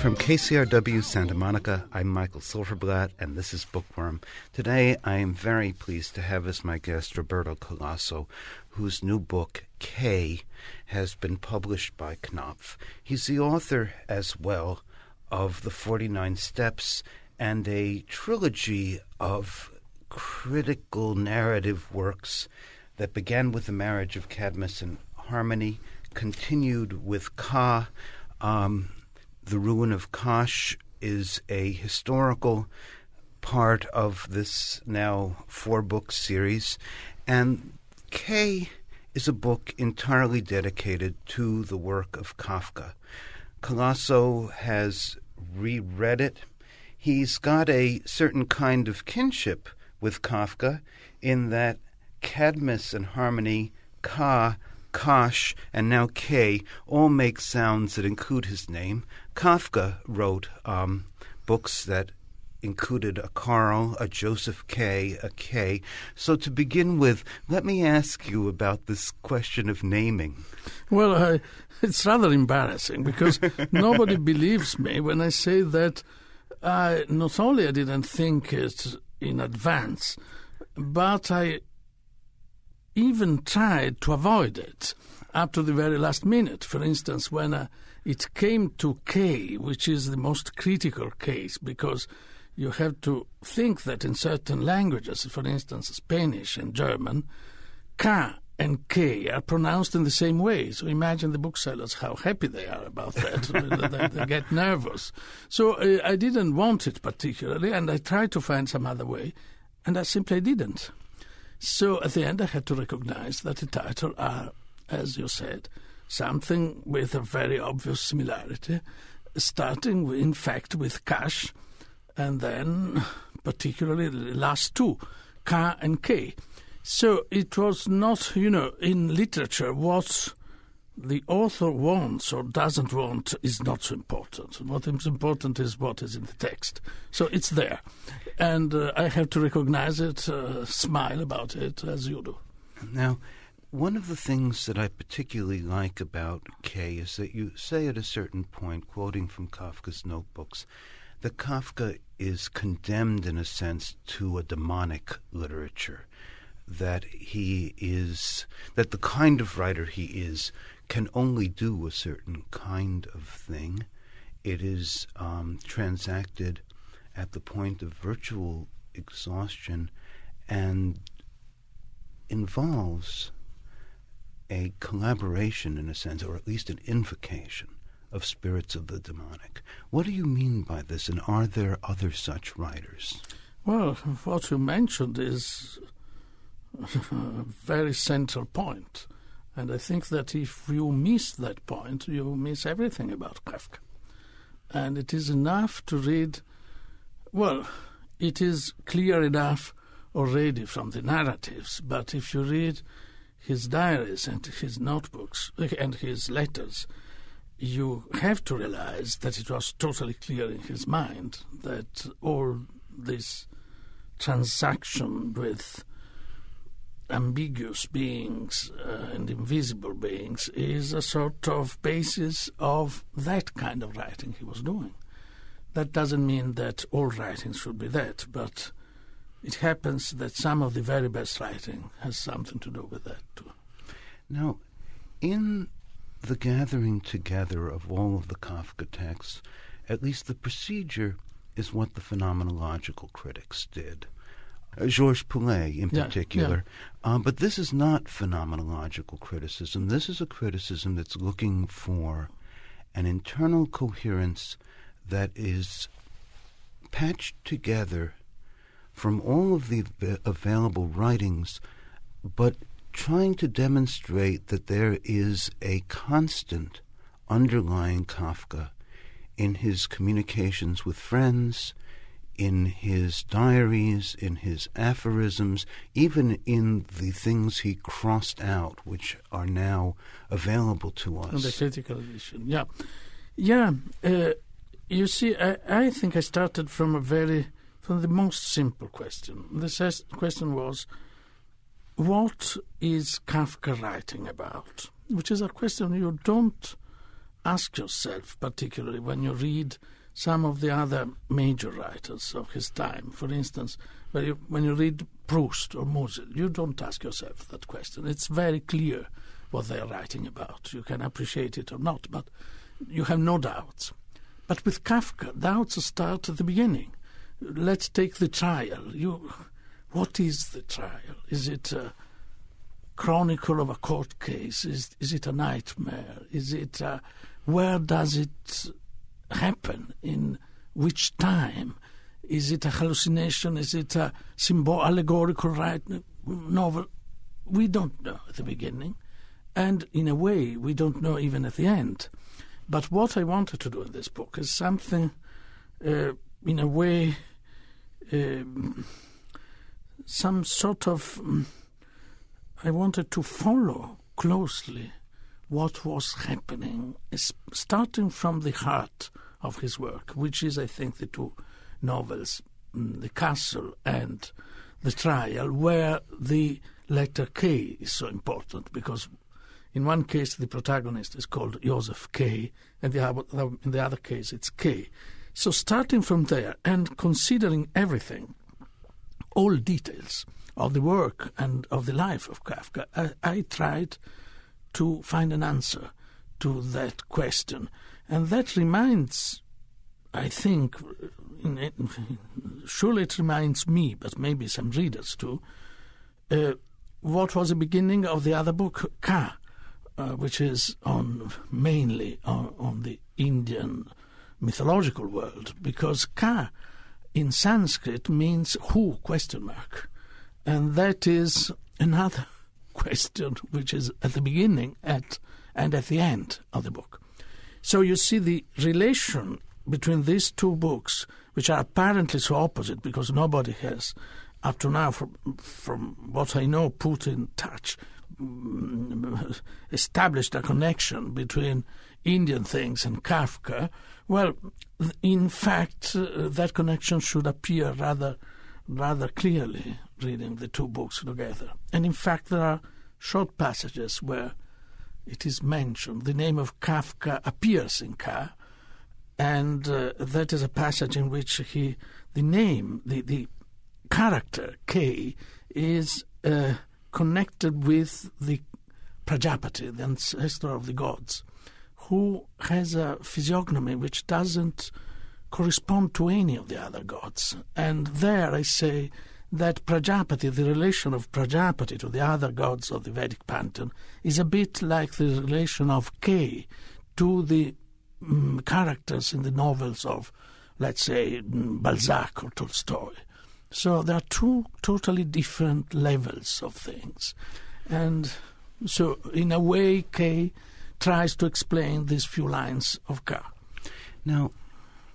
From KCRW Santa Monica, I'm Michael Silverblatt, and this is Bookworm. Today, I am very pleased to have as my guest Roberto Colasso, whose new book, K, has been published by Knopf. He's the author as well of The 49 Steps and a trilogy of critical narrative works that began with the marriage of Cadmus and Harmony, continued with Ka. Um, the ruin of Kosh is a historical part of this now four book series, and K is a book entirely dedicated to the work of Kafka. Colasso has reread it. He's got a certain kind of kinship with Kafka in that Cadmus and Harmony, Ka, Kosh, and now K all make sounds that include his name. Kafka wrote um, books that included a Carl, a Joseph K, a K. So to begin with, let me ask you about this question of naming. Well, uh, it's rather embarrassing because nobody believes me when I say that I, not only I didn't think it in advance, but I even tried to avoid it up to the very last minute. For instance, when uh, it came to K, which is the most critical case, because you have to think that in certain languages, for instance, Spanish and German, K and K are pronounced in the same way. So imagine the booksellers how happy they are about that. they, get nervous. So uh, I didn't want it particularly, and I tried to find some other way, and I simply didn't. So at the end, I had to recognize that the title are, uh, as you said, something with a very obvious similarity, starting in fact with cash, and then particularly the last two, car and K. So it was not, you know, in literature what the author wants or doesn't want is not so important. What is important is what is in the text. So it's there. And uh, I have to recognize it, uh, smile about it, as you do. Now, one of the things that I particularly like about Kay is that you say at a certain point, quoting from Kafka's notebooks, that Kafka is condemned, in a sense, to a demonic literature that he is that the kind of writer he is can only do a certain kind of thing. It is um, transacted at the point of virtual exhaustion and involves a collaboration, in a sense, or at least an invocation of spirits of the demonic. What do you mean by this, and are there other such writers? Well, what you mentioned is very central point. And I think that if you miss that point, you miss everything about Kafka. And it is enough to read, well, it is clear enough already from the narratives, but if you read his diaries and his notebooks and his letters, you have to realize that it was totally clear in his mind that all this transaction with ambiguous beings uh, and invisible beings is a sort of basis of that kind of writing he was doing. That doesn't mean that all writing should be that, but it happens that some of the very best writing has something to do with that too. Now, in the gathering together of all of the Kafka texts, at least the procedure is what the phenomenological critics did. Uh, Georges Poulet, in yeah, particular, um, but this is not phenomenological criticism. This is a criticism that's looking for an internal coherence that is patched together from all of the available writings, but trying to demonstrate that there is a constant underlying Kafka in his communications with friends, in his diaries, in his aphorisms, even in the things he crossed out, which are now available to us. the critical edition, yeah. Yeah, uh, you see, I, I think I started from a very, from the most simple question. The question was, what is Kafka writing about? Which is a question you don't ask yourself, particularly when you read some of the other major writers of his time. For instance, when you, when you read Proust or Mozart, you don't ask yourself that question. It's very clear what they're writing about. You can appreciate it or not, but you have no doubts. But with Kafka, doubts start at the beginning. Let's take the trial. You, what is the trial? Is it a chronicle of a court case? Is, is it a nightmare? Is it a, where does it happen, in which time. Is it a hallucination? Is it a symbol, allegorical right novel? We don't know at the beginning. And in a way, we don't know even at the end. But what I wanted to do in this book is something, uh, in a way, um, some sort of. Um, I wanted to follow closely what was happening, starting from the heart of his work, which is, I think, the two novels, mm, The Castle and The Trial, where the letter K is so important because in one case, the protagonist is called Joseph K, and in the other case, it's K. So, starting from there and considering everything, all details of the work and of the life of Kafka, I, I tried to find an answer to that question. And that reminds, I think, surely it reminds me, but maybe some readers too, uh, what was the beginning of the other book, Ka, uh, which is on mainly on, on, the Indian mythological world, because Ka in Sanskrit means who question mark, and that is another question, which is at the beginning at, and at the end of the book. So you see the relation between these two books, which are apparently so opposite because nobody has, up to now, from, from what I know, put in touch, mm, established a connection between Indian things and Kafka. Well, in fact, uh, that connection should appear rather, rather clearly reading the two books together. And in fact, there are short passages where it is mentioned the name of Kafka appears in Ka, and uh, that is a passage in which he the name the the character K is uh, connected with the Prajapati, the ancestor of the gods, who has a physiognomy which doesn't correspond to any of the other gods. And there I say that Prajapati, the relation of Prajapati to the other gods of the Vedic pantheon, is a bit like the relation of K to the um, characters in the novels of, let's say, mm, Balzac or Tolstoy. So there are two totally different levels of things. And so, in a way, K tries to explain these few lines of K. Now,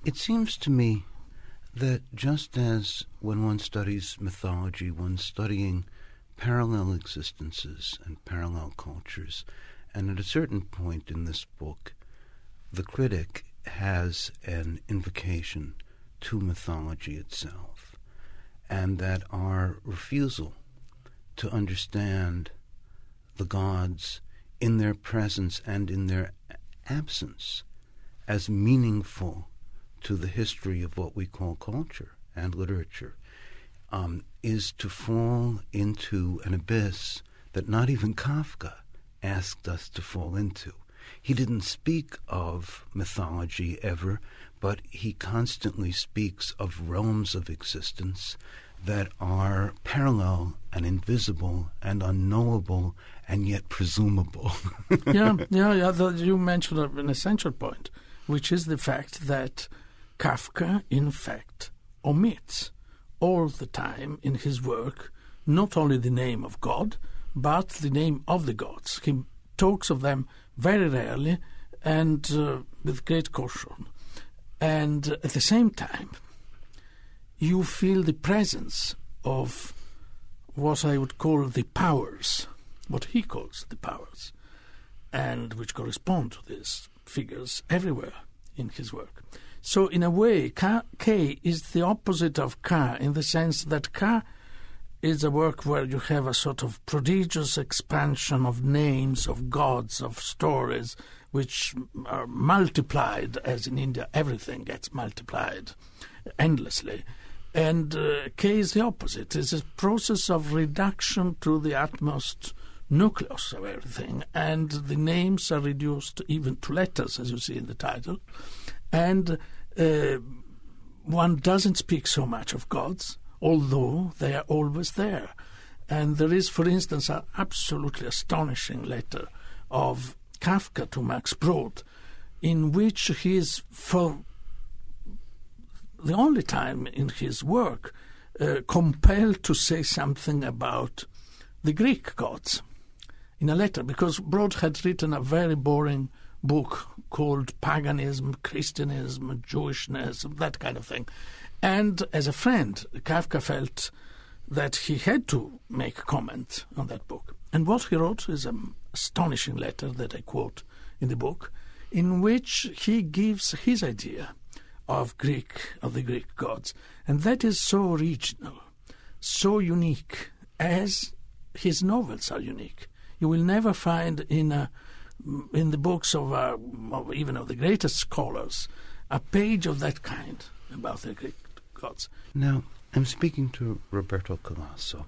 it seems to me that just as when one studies mythology, one's studying parallel existences and parallel cultures. And at a certain point in this book, the critic has an invocation to mythology itself, and that our refusal to understand the gods in their presence and in their absence as meaningful to the history of what we call culture and literature um, is to fall into an abyss that not even Kafka asked us to fall into. He didn't speak of mythology ever, but he constantly speaks of realms of existence that are parallel and invisible and unknowable and yet presumable. yeah, yeah, yeah. you mentioned an essential point, which is the fact that Kafka, in fact, omits all the time in his work not only the name of God, but the name of the gods. He talks of them very rarely and uh, with great caution. And at the same time, you feel the presence of what I would call the powers, what he calls the powers, and which correspond to these figures everywhere in his work. So, in a way, K is the opposite of Ka in the sense that Ka is a work where you have a sort of prodigious expansion of names, of gods, of stories, which are multiplied, as in India, everything gets multiplied endlessly. And uh, K is the opposite. It's a process of reduction to the utmost nucleus of everything. And the names are reduced even to letters, as you see in the title. And uh, one doesn't speak so much of gods, although they are always there. And there is, for instance, an absolutely astonishing letter of Kafka to Max Brod, in which he is, for the only time in his work, uh, compelled to say something about the Greek gods in a letter, because Brod had written a very boring book called Paganism, Christianism, Jewishness, that kind of thing. And as a friend, Kafka felt that he had to make comment on that book. And what he wrote is an astonishing letter that I quote in the book, in which he gives his idea of Greek, of the Greek gods. And that is so original, so unique, as his novels are unique. You will never find in a in the books of, uh, of even of the greatest scholars a page of that kind about the Greek gods. Now, I'm speaking to Roberto Colasso.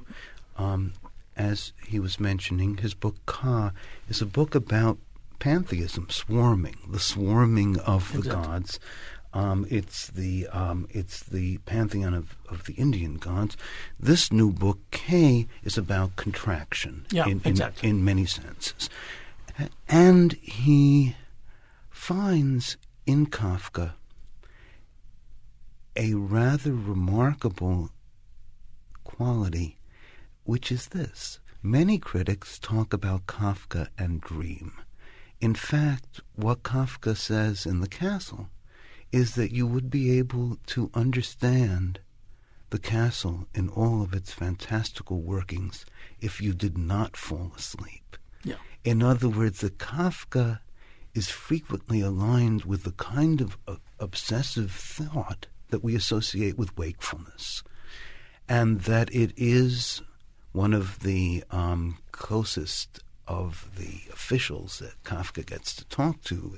Um, as he was mentioning, his book Ka is a book about pantheism, swarming, the swarming of the exactly. gods. Um, it's the um, it's the pantheon of, of the Indian gods. This new book K is about contraction. Yeah, in, exactly. in, in many senses. And he finds in Kafka a rather remarkable quality, which is this. Many critics talk about Kafka and dream. In fact, what Kafka says in The Castle is that you would be able to understand the castle in all of its fantastical workings if you did not fall asleep. Yeah. In other words, the Kafka is frequently aligned with the kind of uh, obsessive thought that we associate with wakefulness, and that it is one of the um, closest of the officials that Kafka gets to talk to,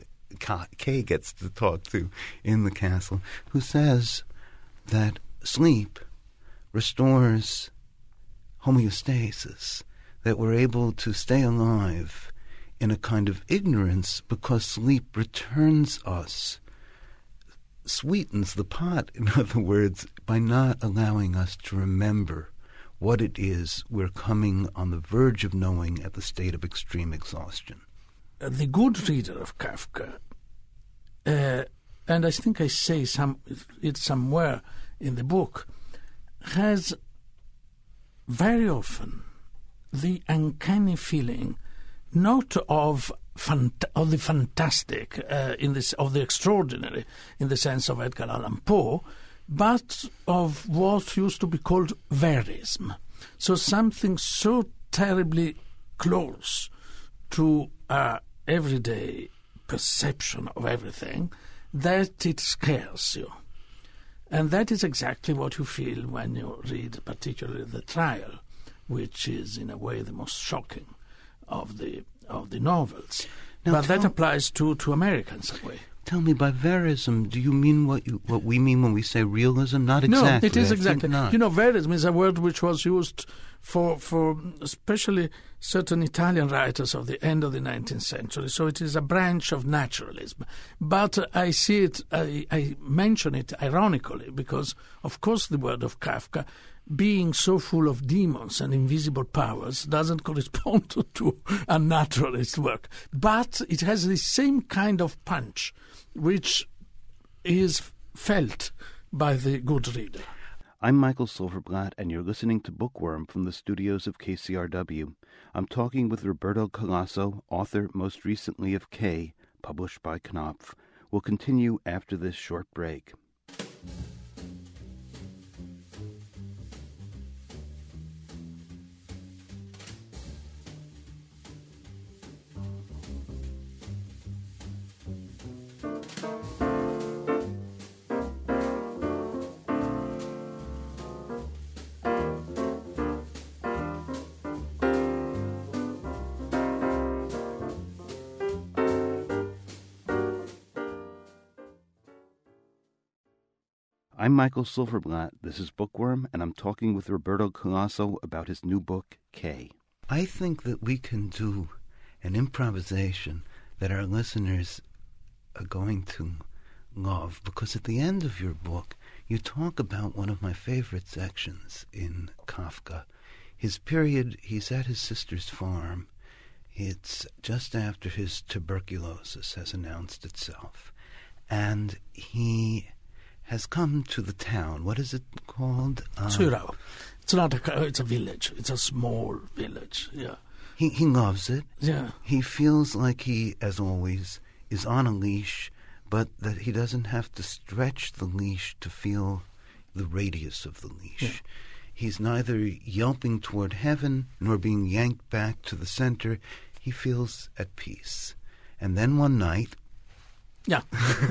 K gets to talk to in the castle, who says that sleep restores homeostasis that we're able to stay alive in a kind of ignorance because sleep returns us, sweetens the pot, in other words, by not allowing us to remember what it is we're coming on the verge of knowing at the state of extreme exhaustion. The good reader of Kafka, uh, and I think I say some, it somewhere in the book, has very often the uncanny feeling, not of fant- of the fantastic uh, in this of the extraordinary in the sense of Edgar Allan Poe, but of what used to be called verism. So something so terribly close to our uh, everyday perception of everything that it scares you. And that is exactly what you feel when you read, particularly the trial which is in a way the most shocking of the of the novels. Now but that applies to to Americans in a way. Tell me, by verism, do you mean what you, what we mean when we say realism? Not exactly. No, it is I exactly not. You know, verism is a word which was used for for especially certain Italian writers of the end of the 19th century. So it is a branch of naturalism. But I see it, I, I mention it ironically because, of course, the word of Kafka being so full of demons and invisible powers doesn't correspond to, a naturalist work, but it has the same kind of punch which is felt by the good reader. I'm Michael Silverblatt, and you're listening to Bookworm from the studios of KCRW. I'm talking with Roberto Colasso, author most recently of K, published by Knopf. We'll continue after this short break. I'm Michael Silverblatt. This is Bookworm, and I'm talking with Roberto Colasso about his new book, K. I think that we can do an improvisation that our listeners are going to love because at the end of your book, you talk about one of my favorite sections in Kafka. His period, he's at his sister's farm. It's just after his tuberculosis has announced itself. And he has come to the town. What is it called? Um, uh, Tsuro. It's not a. It's a village. It's a small village. Yeah. He he loves it. Yeah. He feels like he, as always, is on a leash, but that he doesn't have to stretch the leash to feel the radius of the leash. Yeah. He's neither yelping toward heaven nor being yanked back to the center. He feels at peace. And then one night, yeah,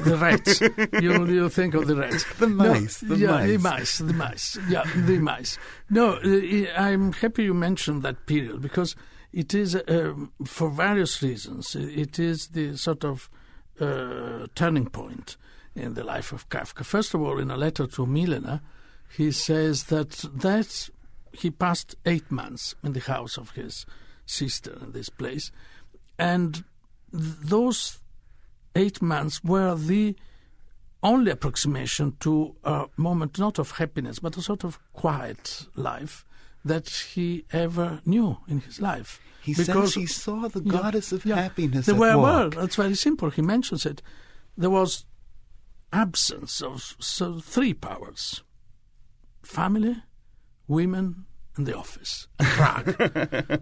the rats. you, you think of the rats. The mice. No, the yeah, mice. the mice. The mice. Yeah, the mice. No, uh, I'm happy you mentioned that period because it is, um, for various reasons, it is the sort of uh, turning point in the life of Kafka. First of all, in a letter to Milena, he says that that he passed eight months in the house of his sister in this place, and th- those eight months were the only approximation to a moment not of happiness but a sort of quiet life that he ever knew in his life. He because, says he saw the goddess of yeah, happiness. There were work. well. That's very simple. He mentions it. There was absence of so three powers: family, women, in the office, Prague.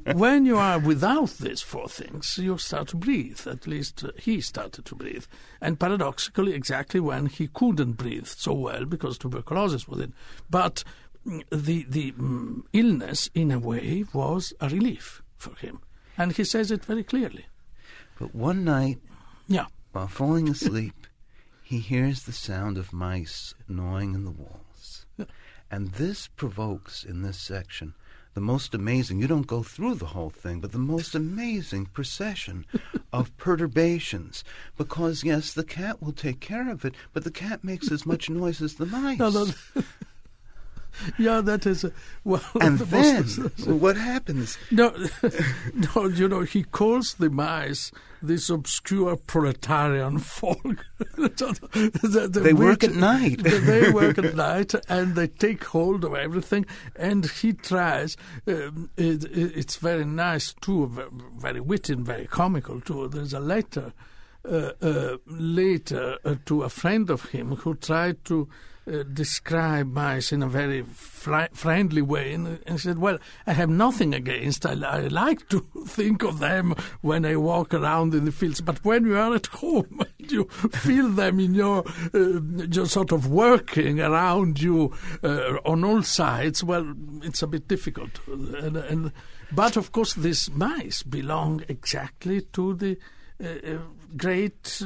when you are without these four things, you start to breathe. At least uh, he started to breathe. And paradoxically, exactly when he couldn't breathe so well because tuberculosis was it. But mm, the, the mm, illness, in a way, was a relief for him. And he says it very clearly. But one night, yeah. while falling asleep, he hears the sound of mice gnawing in the wall. And this provokes in this section the most amazing, you don't go through the whole thing, but the most amazing procession of perturbations. Because, yes, the cat will take care of it, but the cat makes as much noise as the mice. No, no. yeah, that is uh, well. And the then most, what happens? No, no, you know, he calls the mice this obscure proletarian folk. the, the they work at night. they, they work at night, and they take hold of everything. And he tries. Um, it, it, it's very nice too, very witty and very comical too. There's a letter. Uh, uh, later uh, to a friend of him who tried to uh, describe mice in a very fri- friendly way, and, and, said, "Well, I have nothing against. I, I, like to think of them when I walk around in the fields, but when you are at home, and you feel them in your uh, sort of working around you uh, on all sides. Well, it's a bit difficult, and, and but of course, these mice belong exactly to the uh, uh, great."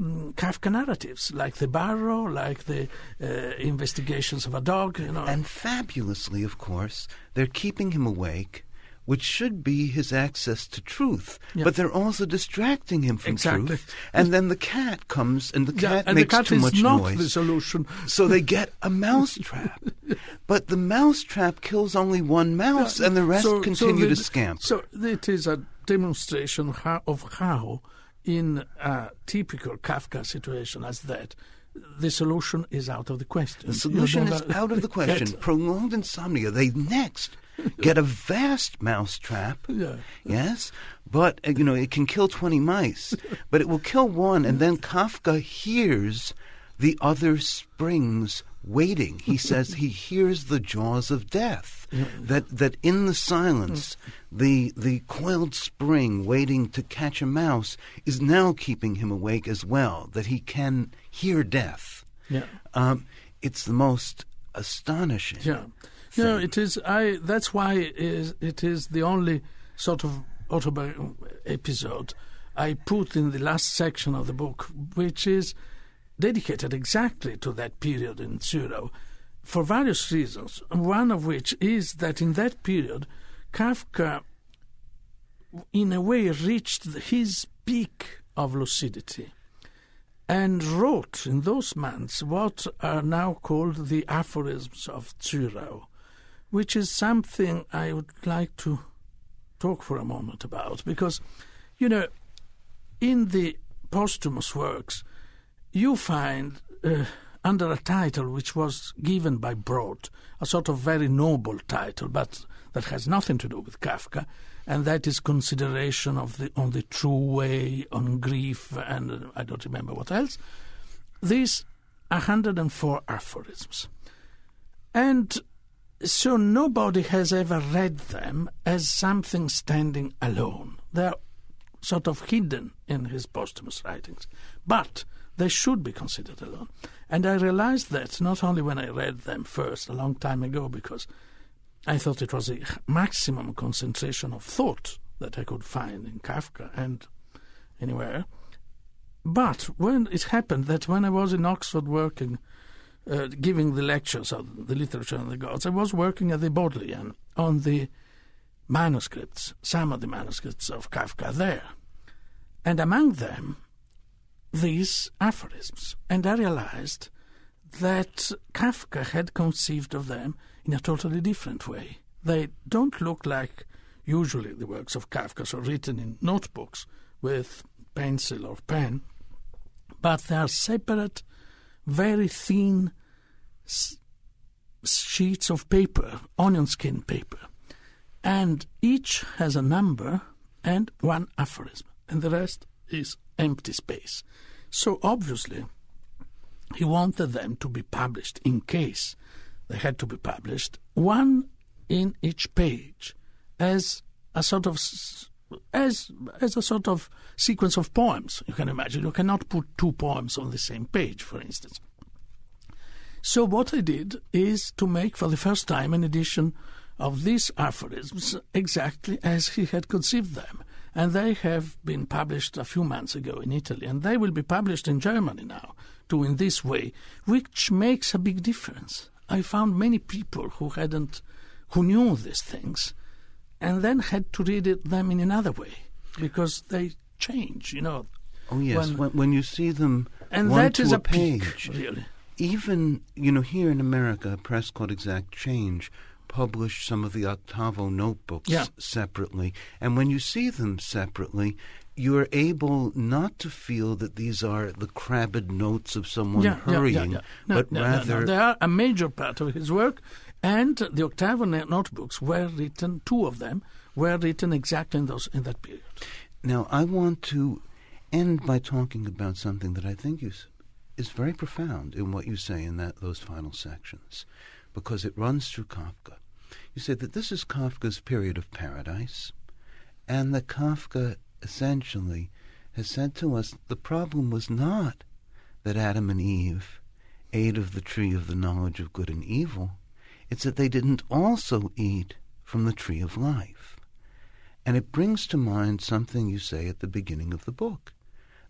Mm, Kafka narratives, like the Barrow, like the uh, investigations of a dog. You know. And fabulously, of course, they're keeping him awake which should be his access to truth, yeah. but they're also distracting him from exactly. truth. And then the cat comes, and the cat yeah, and makes the cat too much noise. The solution. so they get a mousetrap, but the mousetrap kills only one mouse, yeah. and the rest so, continue so the, to scamper. So it is a demonstration of how in a typical Kafka situation as that, the solution is out of the question. The solution is out of the question. Get. Prolonged insomnia. They next get a vast mousetrap. Yeah. Yes, but uh, you know it can kill twenty mice, but it will kill one, and then Kafka hears the other springs waiting. He says he hears the jaws of death. That that in the silence, the the coiled spring waiting to catch a mouse is now keeping him awake as well. That he can hear death. Yeah, um, it's the most astonishing. Yeah, thing. no, it is. I. That's why it is, it is the only sort of autobiography episode I put in the last section of the book, which is dedicated exactly to that period in Zurich for various reasons, one of which is that in that period, Kafka, in a way, reached his peak of lucidity and wrote in those months what are now called the aphorisms of Zurau, which is something I would like to talk for a moment about because, you know, in the posthumous works, you find uh, under a title which was given by Broad, a sort of very noble title, but that has nothing to do with Kafka, and that is consideration of the on the true way, on grief, and uh, I don't remember what else. These 104 aphorisms, and so nobody has ever read them as something standing alone. They're sort of hidden in his posthumous writings, but they should be considered alone. And I realized that not only when I read them first a long time ago, because I thought it was the maximum concentration of thought that I could find in Kafka and anywhere, but when it happened that when I was in Oxford working, uh, giving the lectures on the literature and the gods, I was working at the Bodleian on the manuscripts, some of the manuscripts of Kafka there. And among them, these aphorisms, and I realized that Kafka had conceived of them in a totally different way. They don't look like usually the works of Kafka, are written in notebooks with pencil or pen, but they are separate, very thin s- sheets of paper, onion skin paper, and each has a number and one aphorism, and the rest is empty space. So obviously, he wanted them to be published in case they had to be published, one in each page, as a sort of as as a sort of sequence of poems. You can imagine you cannot put two poems on the same page, for instance. So what I did is to make for the first time an edition of these aphorisms exactly as he had conceived them, and they have been published a few months ago in Italy, and they will be published in Germany now, too, in this way, which makes a big difference. I found many people who hadn't, who knew these things, and then had to read it, them in another way because they change, you know. Oh yes, when, when, when you see them, and that is a, a peak, page, really. Even you know here in America, press called Exact Change Publish some of the Octavo notebooks yeah. separately. And when you see them separately, you're able not to feel that these are the crabbed notes of someone yeah, hurrying, yeah, no, but no, rather. No, they are a major part of his work. And the Octavo notebooks were written, two of them were written exactly in, those, in that period. Now, I want to end by talking about something that I think is, is very profound in what you say in that, those final sections, because it runs through Kafka you say that this is Kafka's period of paradise, and that Kafka essentially has said to us the problem was not that Adam and Eve ate of the tree of the knowledge of good and evil, it's that they didn't also eat from the tree of life. And it brings to mind something you say at the beginning of the book.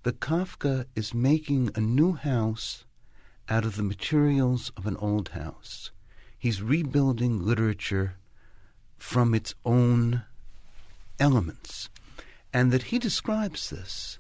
The Kafka is making a new house out of the materials of an old house he's rebuilding literature from its own elements. And that he describes this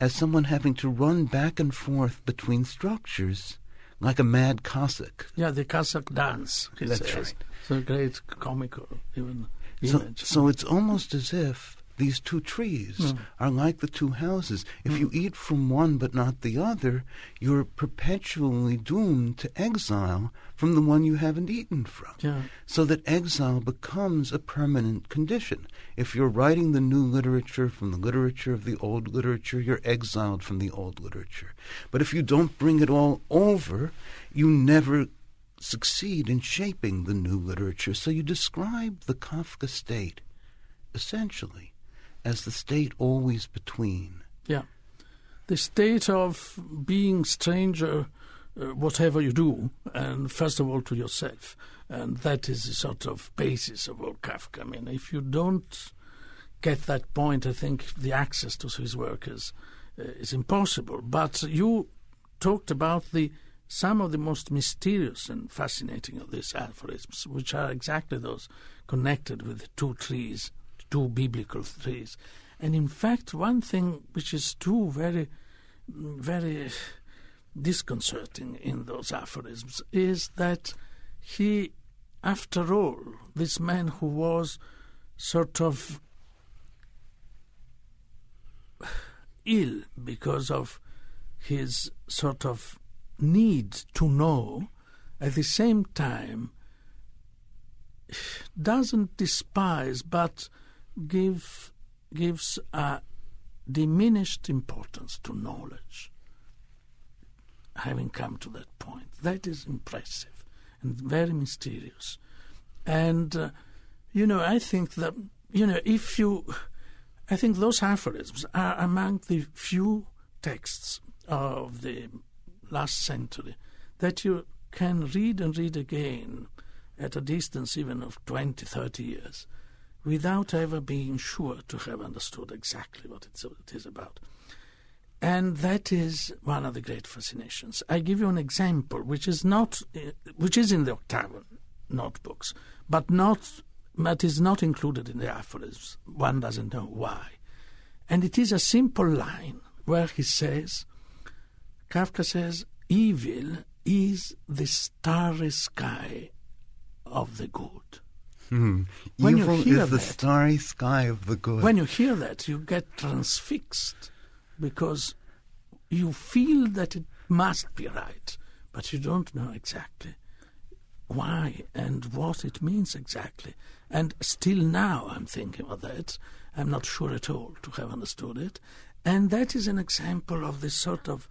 as someone having to run back and forth between structures like a mad Cossack. Yeah, the Cossack dance. That's says. right. It's a great comical even so, image. So it's almost as if these two trees mm. are like the two houses. If mm. you eat from one but not the other, you're perpetually doomed to exile from the one you haven't eaten from. Yeah. So that exile becomes a permanent condition. If you're writing the new literature from the literature of the old literature, you're exiled from the old literature. But if you don't bring it all over, you never succeed in shaping the new literature. So you describe the Kafka state essentially as the state always between. Yeah. The state of being stranger, uh, whatever you do, and first of all to yourself. And that is the sort of basis of all Kafka. I mean, if you don't get that point, I think the access to his work is, uh, is impossible. But you talked about the some of the most mysterious and fascinating of these aphorisms, which are exactly those connected with the two trees two biblical phrases, And in fact, one thing which is too very, very disconcerting in those aphorisms is that he, after all, this man who was sort of ill because of his sort of need to know, at the same time, doesn't despise but give, gives a diminished importance to knowledge, having come to that point. That is impressive and very mysterious. And, uh, you know, I think that, you know, if you, I think those aphorisms are among the few texts of the last century that you can read and read again at a distance even of 20, 30 years without ever being sure to have understood exactly what it is about. And that is one of the great fascinations. I give you an example, which is not, eh, which is in the Octavian notebooks, but not, but is not included in the aphorisms. One doesn't know why, and it is a simple line where he says, Kafka says, "Evil is the starry sky of the good." Hmm. When Evil you hear is the that, starry sky of the good. When you hear that, you get transfixed because you feel that it must be right, but you don't know exactly why and what it means exactly. And still now I'm thinking of that. I'm not sure at all to have understood it. And that is an example of this sort of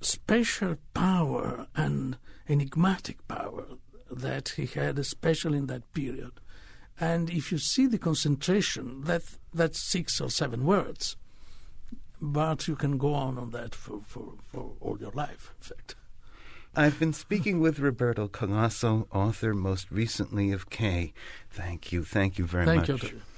special power and enigmatic power that he had, especially in that period. And if you see the concentration, that that's six or seven words. But you can go on on that for, for, for all your life, in fact. I've been speaking with Roberto Colasso, author most recently of K. Thank you. Thank you very thank much. You.